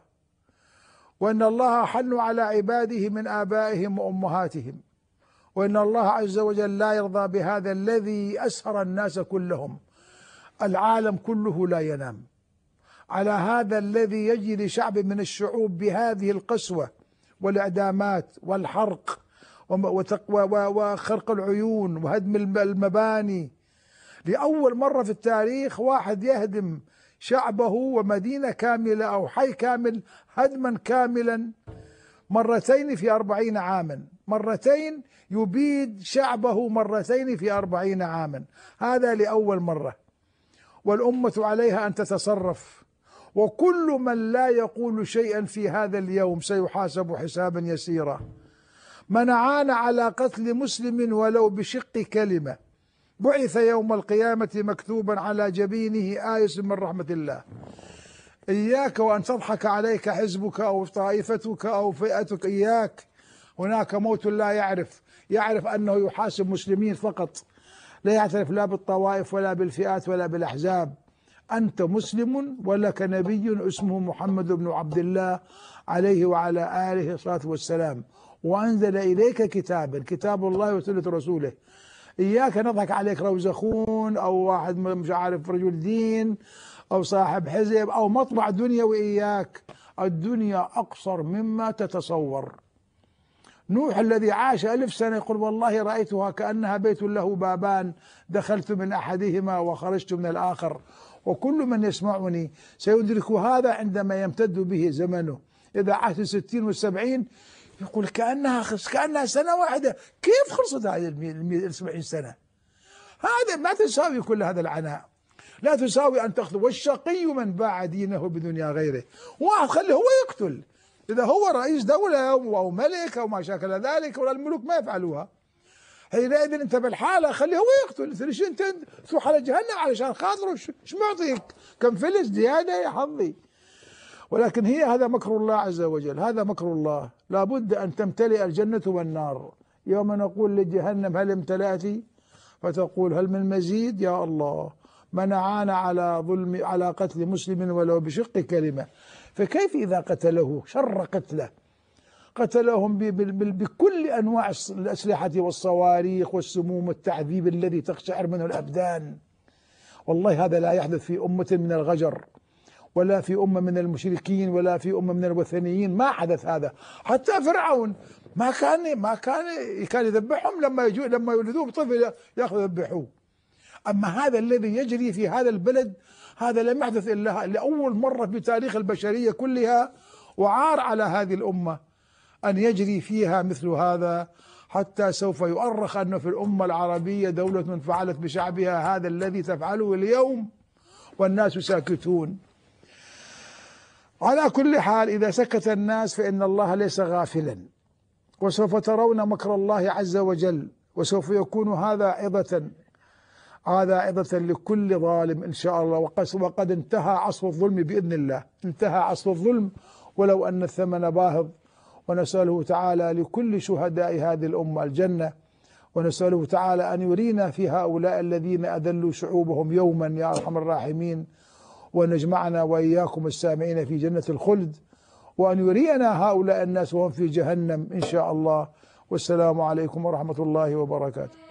وأن الله حن على عباده من آبائهم وأمهاتهم وإن الله عز وجل لا يرضى بهذا الذي أسهر الناس كلهم العالم كله لا ينام على هذا الذي يجري لشعب من الشعوب بهذه القسوة والإعدامات والحرق وخرق العيون وهدم المباني لأول مرة في التاريخ واحد يهدم شعبه ومدينة كاملة أو حي كامل هدما كاملا مرتين في أربعين عاما مرتين يبيد شعبه مرتين في أربعين عاما هذا لأول مرة والأمة عليها أن تتصرف وكل من لا يقول شيئا في هذا اليوم سيحاسب حسابا يسيرا من عان على قتل مسلم ولو بشق كلمه بعث يوم القيامه مكتوبا على جبينه ايه من رحمه الله اياك وان تضحك عليك حزبك او طائفتك او فئتك اياك هناك موت لا يعرف يعرف انه يحاسب مسلمين فقط لا يعترف لا بالطوائف ولا بالفئات ولا بالاحزاب أنت مسلم ولك نبي اسمه محمد بن عبد الله عليه وعلى آله الصلاة والسلام وأنزل إليك كتابا كتاب الله وسنة رسوله إياك نضحك عليك روزخون أو واحد مش عارف رجل دين أو صاحب حزب أو مطمع دنيا وإياك الدنيا أقصر مما تتصور نوح الذي عاش ألف سنة يقول والله رأيتها كأنها بيت له بابان دخلت من أحدهما وخرجت من الآخر وكل من يسمعني سيدرك هذا عندما يمتد به زمنه إذا عهد ستين والسبعين يقول كأنها كأنها سنة واحدة كيف خلصت هذه السبعين سنة هذا ما تساوي كل هذا العناء لا تساوي أن تخذ والشقي من باع دينه بدنيا غيره واحد خليه هو يقتل إذا هو رئيس دولة أو ملك أو ما شاكل ذلك ولا الملوك ما يفعلوها حينئذ انت بالحاله خليه هو يقتل ليش انت تروح على جهنم علشان خاطره ايش معطيك كم فلس زياده يا حظي ولكن هي هذا مكر الله عز وجل هذا مكر الله لابد ان تمتلئ الجنه والنار يوم نقول لجهنم هل امتلأت فتقول هل من مزيد يا الله منعانا على ظلم على قتل مسلم ولو بشق كلمه فكيف اذا قتله شر قتله قتلهم بكل أنواع الأسلحة والصواريخ والسموم والتعذيب الذي تقشعر منه الأبدان والله هذا لا يحدث في أمة من الغجر ولا في أمة من المشركين ولا في أمة من الوثنيين ما حدث هذا حتى فرعون ما كان ما كان كان يذبحهم لما يجوا لما يولدوه طفل ياخذ يذبحوه اما هذا الذي يجري في هذا البلد هذا لم يحدث الا لاول مره في تاريخ البشريه كلها وعار على هذه الامه أن يجري فيها مثل هذا حتى سوف يؤرخ أن في الأمة العربية دولة فعلت بشعبها هذا الذي تفعله اليوم والناس ساكتون على كل حال إذا سكت الناس فإن الله ليس غافلا وسوف ترون مكر الله عز وجل وسوف يكون هذا عظة هذا عظة لكل ظالم إن شاء الله وقد انتهى عصر الظلم بإذن الله انتهى عصر الظلم ولو أن الثمن باهظ ونسأله تعالى لكل شهداء هذه الأمة الجنة ونسأله تعالى أن يرينا في هؤلاء الذين أذلوا شعوبهم يوما يا أرحم الراحمين وأن يجمعنا وإياكم السامعين في جنة الخلد وأن يرينا هؤلاء الناس وهم في جهنم إن شاء الله والسلام عليكم ورحمة الله وبركاته